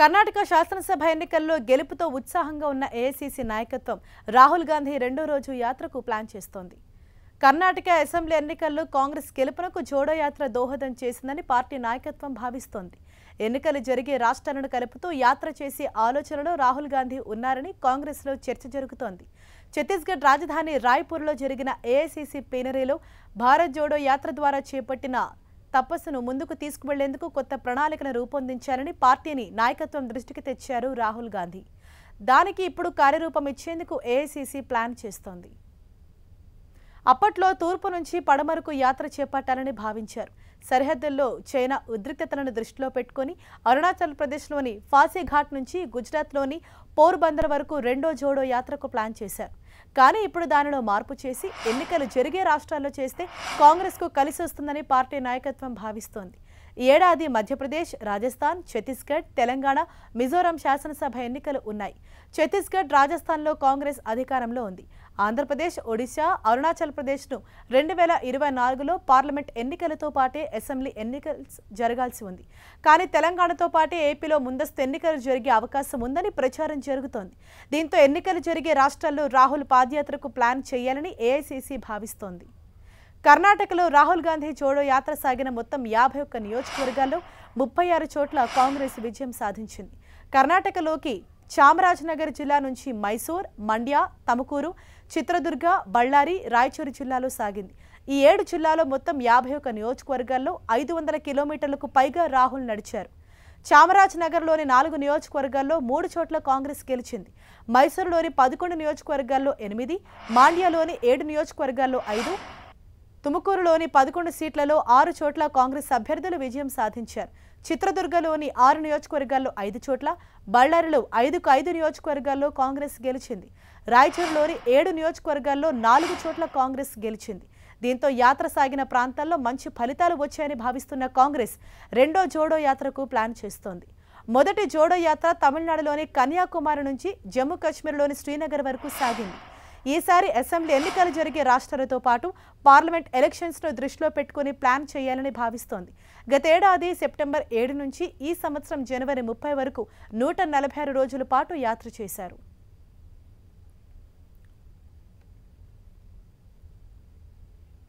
కర్ణాటక శాసనసభ ఎన్నికల్లో గెలుపుతో ఉత్సాహంగా ఉన్న ఏఐసీసీ నాయకత్వం రాహుల్ గాంధీ రెండో రోజు యాత్రకు ప్లాన్ చేస్తోంది కర్ణాటక అసెంబ్లీ ఎన్నికల్లో కాంగ్రెస్ గెలుపునకు జోడో యాత్ర దోహదం చేసిందని పార్టీ నాయకత్వం భావిస్తోంది ఎన్నికలు జరిగే రాష్ట్రాలను కలుపుతూ యాత్ర చేసే ఆలోచనలో రాహుల్ గాంధీ ఉన్నారని కాంగ్రెస్లో చర్చ జరుగుతోంది ఛత్తీస్గఢ్ రాజధాని రాయ్పూర్లో జరిగిన ఏఐసిసి పీనరీలో భారత్ జోడో యాత్ర ద్వారా చేపట్టిన తపస్సును ముందుకు తీసుకువెళ్లేందుకు కొత్త ప్రణాళికను రూపొందించారని పార్టీని నాయకత్వం దృష్టికి తెచ్చారు రాహుల్ గాంధీ దానికి ఇప్పుడు కార్యరూపం ఇచ్చేందుకు ఏఐసీసీ ప్లాన్ చేస్తోంది అప్పట్లో తూర్పు నుంచి పడమరకు యాత్ర చేపట్టాలని భావించారు సరిహద్దుల్లో చైనా ఉద్రిక్తతలను దృష్టిలో పెట్టుకుని అరుణాచల్ ప్రదేశ్లోని ఫాసీఘాట్ నుంచి గుజరాత్లోని పోర్బందర్ వరకు రెండో జోడో యాత్రకు ప్లాన్ చేశారు కానీ ఇప్పుడు దానిలో మార్పు చేసి ఎన్నికలు జరిగే రాష్ట్రాల్లో చేస్తే కాంగ్రెస్కు కలిసి వస్తుందని పార్టీ నాయకత్వం భావిస్తోంది ఈ ఏడాది మధ్యప్రదేశ్ రాజస్థాన్ ఛత్తీస్గఢ్ తెలంగాణ మిజోరాం శాసనసభ ఎన్నికలు ఉన్నాయి ఛత్తీస్గఢ్ రాజస్థాన్లో కాంగ్రెస్ అధికారంలో ఉంది ఆంధ్రప్రదేశ్ ఒడిశా అరుణాచల్ ప్రదేశ్ను రెండు వేల ఇరవై నాలుగులో పార్లమెంట్ ఎన్నికలతో పాటే అసెంబ్లీ ఎన్నికలు జరగాల్సి ఉంది కానీ తెలంగాణతో పాటే ఏపీలో ముందస్తు ఎన్నికలు జరిగే అవకాశం ఉందని ప్రచారం జరుగుతోంది దీంతో ఎన్నికలు జరిగే రాష్ట్రాల్లో రాహుల్ పాదయాత్రకు ప్లాన్ చేయాలని ఏఐసీసీ భావిస్తోంది కర్ణాటకలో రాహుల్ గాంధీ జోడో యాత్ర సాగిన మొత్తం యాభై ఒక్క నియోజకవర్గాల్లో ముప్పై ఆరు చోట్ల కాంగ్రెస్ విజయం సాధించింది కర్ణాటకలోకి చామరాజనగర్ జిల్లా నుంచి మైసూర్ మండ్య తమకూరు చిత్రదుర్గ బళ్ళారి రాయచూరు జిల్లాలో సాగింది ఈ ఏడు జిల్లాలో మొత్తం యాభై ఒక్క నియోజకవర్గాల్లో ఐదు వందల కిలోమీటర్లకు పైగా రాహుల్ నడిచారు చామరాజనగర్లోని నాలుగు నియోజకవర్గాల్లో మూడు చోట్ల కాంగ్రెస్ గెలిచింది మైసూరులోని పదకొండు నియోజకవర్గాల్లో ఎనిమిది మాండ్యాలోని ఏడు నియోజకవర్గాల్లో ఐదు తుముకూరులోని పదకొండు సీట్లలో ఆరు చోట్ల కాంగ్రెస్ అభ్యర్థులు విజయం సాధించారు చిత్రదుర్గలోని ఆరు నియోజకవర్గాల్లో ఐదు చోట్ల బళ్ళారిలో ఐదుకు ఐదు నియోజకవర్గాల్లో కాంగ్రెస్ గెలిచింది రాయచూరులోని ఏడు నియోజకవర్గాల్లో నాలుగు చోట్ల కాంగ్రెస్ గెలిచింది దీంతో యాత్ర సాగిన ప్రాంతాల్లో మంచి ఫలితాలు వచ్చాయని భావిస్తున్న కాంగ్రెస్ రెండో జోడో యాత్రకు ప్లాన్ చేస్తోంది మొదటి జోడో యాత్ర తమిళనాడులోని కన్యాకుమారి నుంచి జమ్మూ కాశ్మీర్లోని శ్రీనగర్ వరకు సాగింది ఈసారి అసెంబ్లీ ఎన్నికలు జరిగే రాష్ట్రాలతో పాటు పార్లమెంట్ ఎలక్షన్స్ను దృష్టిలో పెట్టుకుని ప్లాన్ చేయాలని భావిస్తోంది గతేడాది సెప్టెంబర్ ఏడు నుంచి ఈ సంవత్సరం జనవరి ముప్పై వరకు నూట నలభై రోజుల పాటు యాత్ర చేశారు